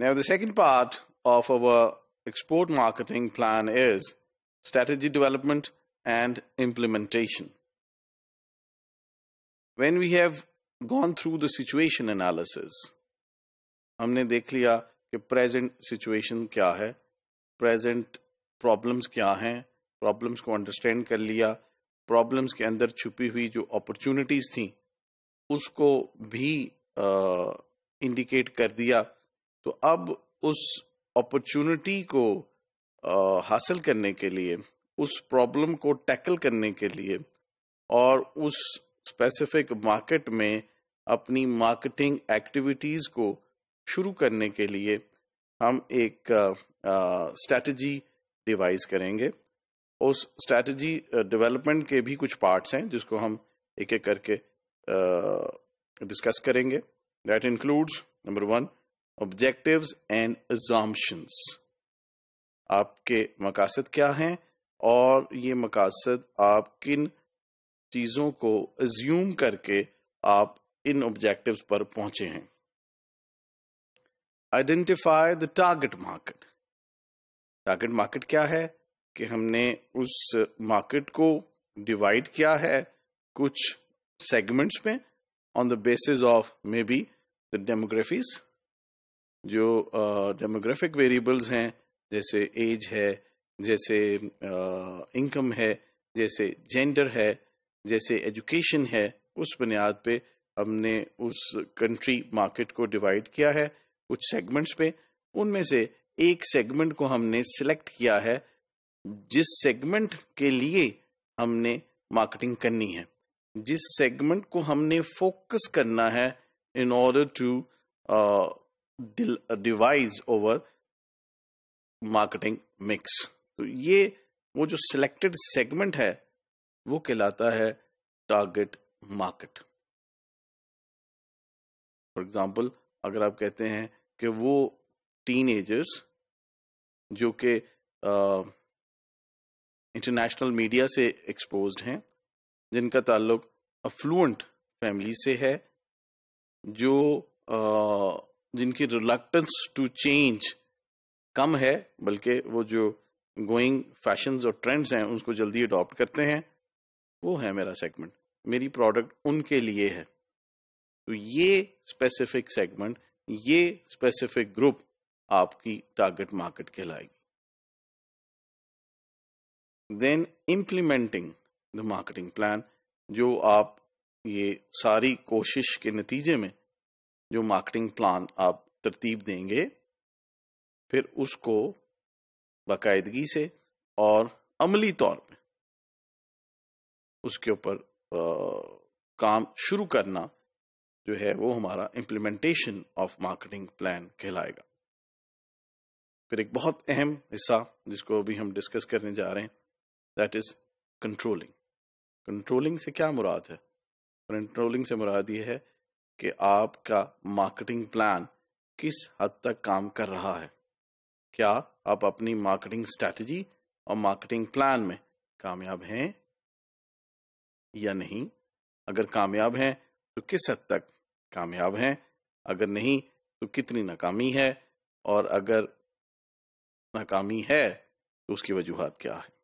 Now, the second part of our export marketing plan is strategy development and implementation. When we have gone through the situation analysis, हमने देख लिया कि present situation क्या है present problems क्या हैं problems को understand कर लिया problems के अंदर छुपी हुई जो opportunities थीं, उसको भी uh, indicate कर दिया तो अब उस अपॉर्चुनिटी को आ, हासिल करने के लिए उस प्रॉब्लम को टैकल करने के लिए और उस स्पेसिफिक मार्केट में अपनी मार्केटिंग एक्टिविटीज़ को शुरू करने के लिए हम एक स्ट्रेटजी डिवाइस करेंगे उस स्ट्रेटजी डेवलपमेंट के भी कुछ पार्ट्स हैं जिसको हम एक एक करके डिस्कस करेंगे that includes number one objectives and exemptions आपके मकासद क्या हैं और ये मकासद आप किन चीज़ों को एज्यूम करके आप इन ऑब्जेक्टिव्स पर पहुंचे हैं identify the target market target market क्या है कि हमने उस मार्केट को डिवाइड किया है कुछ सेगमेंट्स में on the basis of maybe the demographies जो डेमोग्राफिक वेरिएबल्स हैं जैसे एज है जैसे इनकम है जैसे जेंडर है जैसे एजुकेशन है उस बुनियाद पे हमने उस कंट्री मार्केट को डिवाइड किया है कुछ सेगमेंट्स पे उनमें से एक सेगमेंट को हमने सिलेक्ट किया है जिस सेगमेंट के लिए हमने मार्केटिंग करनी है जिस सेगमेंट को हमने फोकस करना है in order to devise over marketing mix तो ये वो जो सिलेक्टेड सेगमेंट है वो कहलाता है टारगेट मार्केट फॉर एग्जाम्पल अगर आप कहते हैं कि वो टीन एजर्स जो कि इंटरनेशनल मीडिया से एक्सपोज हैं जिनका ताल्लुक अफ्लुएंट फैमिली से है जो जिनकी रिलक्टेंस टू चेंज कम है बल्कि वो जो गोइंग फैशन और ट्रेंड्स हैं उसको जल्दी अडॉप्ट करते हैं वो है मेरा सेगमेंट मेरी प्रोडक्ट उनके लिए है तो ये स्पेसिफिक सेगमेंट ये स्पेसिफिक ग्रुप आपकी टारगेट मार्केट कहलाएगी then implementing the marketing plan जो आप ये सारी कोशिश के नतीजे में जो मार्केटिंग प्लान आप तरतीब देंगे फिर उसको बाकायदगी से और अमली तौर पर उसके ऊपर काम शुरू करना जो है वो हमारा इम्प्लीमेंटेशन ऑफ मार्केटिंग प्लान कहलाएगा फिर एक बहुत अहम हिस्सा जिसको अभी हम डिस्कस करने जा रहे हैं दैट इज कंट्रोलिंग कंट्रोलिंग से क्या मुराद है कंट्रोलिंग से मुराद ये है कि आपका मार्केटिंग प्लान किस हद तक काम कर रहा है क्या आप अपनी मार्केटिंग स्ट्रेटजी और मार्केटिंग प्लान में कामयाब हैं या नहीं अगर कामयाब हैं तो किस हद तक कामयाब हैं अगर नहीं तो कितनी नाकामी है और अगर नाकामी है तो उसकी वजूहत क्या है